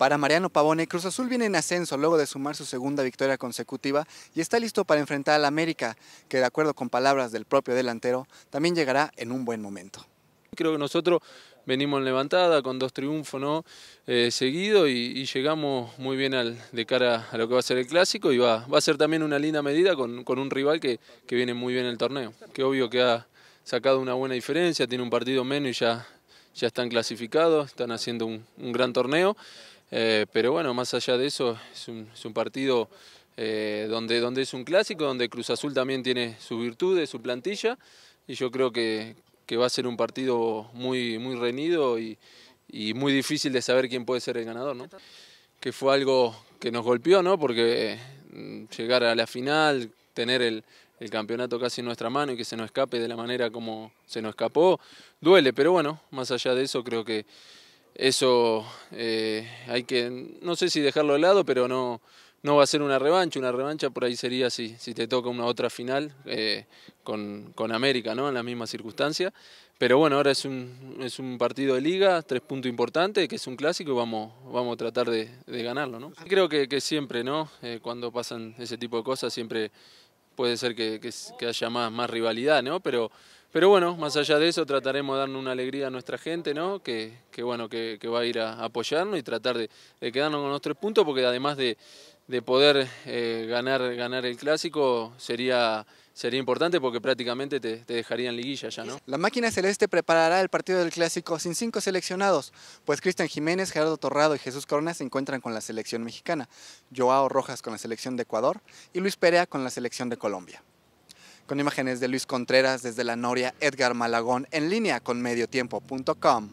Para Mariano Pavone, Cruz Azul viene en ascenso luego de sumar su segunda victoria consecutiva y está listo para enfrentar al América, que de acuerdo con palabras del propio delantero, también llegará en un buen momento. Creo que nosotros venimos en levantada con dos triunfos eh, seguidos y, llegamos muy bien de cara a lo que va a ser el clásico y va, a ser también una linda medida con, un rival que, viene muy bien el torneo, que obvio que ha sacado una buena diferencia, tiene un partido menos y ya, están clasificados, están haciendo un gran torneo eh, pero bueno, más allá de eso, es un, partido eh, donde, donde es un clásico, donde Cruz Azul también tiene su virtud, su plantilla, y yo creo que, que va a ser un partido muy, muy reñido y, muy difícil de saber quién puede ser el ganador, ¿no? Que fue algo que nos golpeó, ¿no? Porque mm, llegar a la final, tener el campeonato casi en nuestra mano y que se nos escape de la manera como se nos escapó, duele, pero bueno, más allá de eso creo que eso eh, hay que, no sé si dejarlo de lado, pero no, no va a ser una revancha. Una revancha por ahí sería si, si te toca una otra final eh, con, con, América, ¿no? En las mismas circunstancias Pero bueno, ahora es un, es un partido de liga, tres puntos importantes, que es un clásico y vamos, vamos a tratar de, ganarlo, ¿no? Creo que, siempre, ¿no? Eh, cuando pasan ese tipo de cosas, siempre puede ser que, que haya más, más rivalidad, ¿no? Pero pero bueno, más allá de eso, trataremos de darle una alegría a nuestra gente, ¿no? Que, que bueno, que, va a ir a apoyarnos y tratar de, quedarnos con los tres puntos, porque además de, poder eh, ganar, ganar el clásico, sería, sería importante porque prácticamente te, te dejarían liguilla ya, ¿no? La máquina celeste preparará el partido del clásico sin cinco seleccionados, pues Cristian Jiménez, Gerardo Torrado y Jesús Corona se encuentran con la selección mexicana, Joao Rojas con la selección de Ecuador y Luis Perea con la selección de Colombia con imágenes de Luis Contreras desde la Noria Edgar Malagón en línea con mediotiempo.com.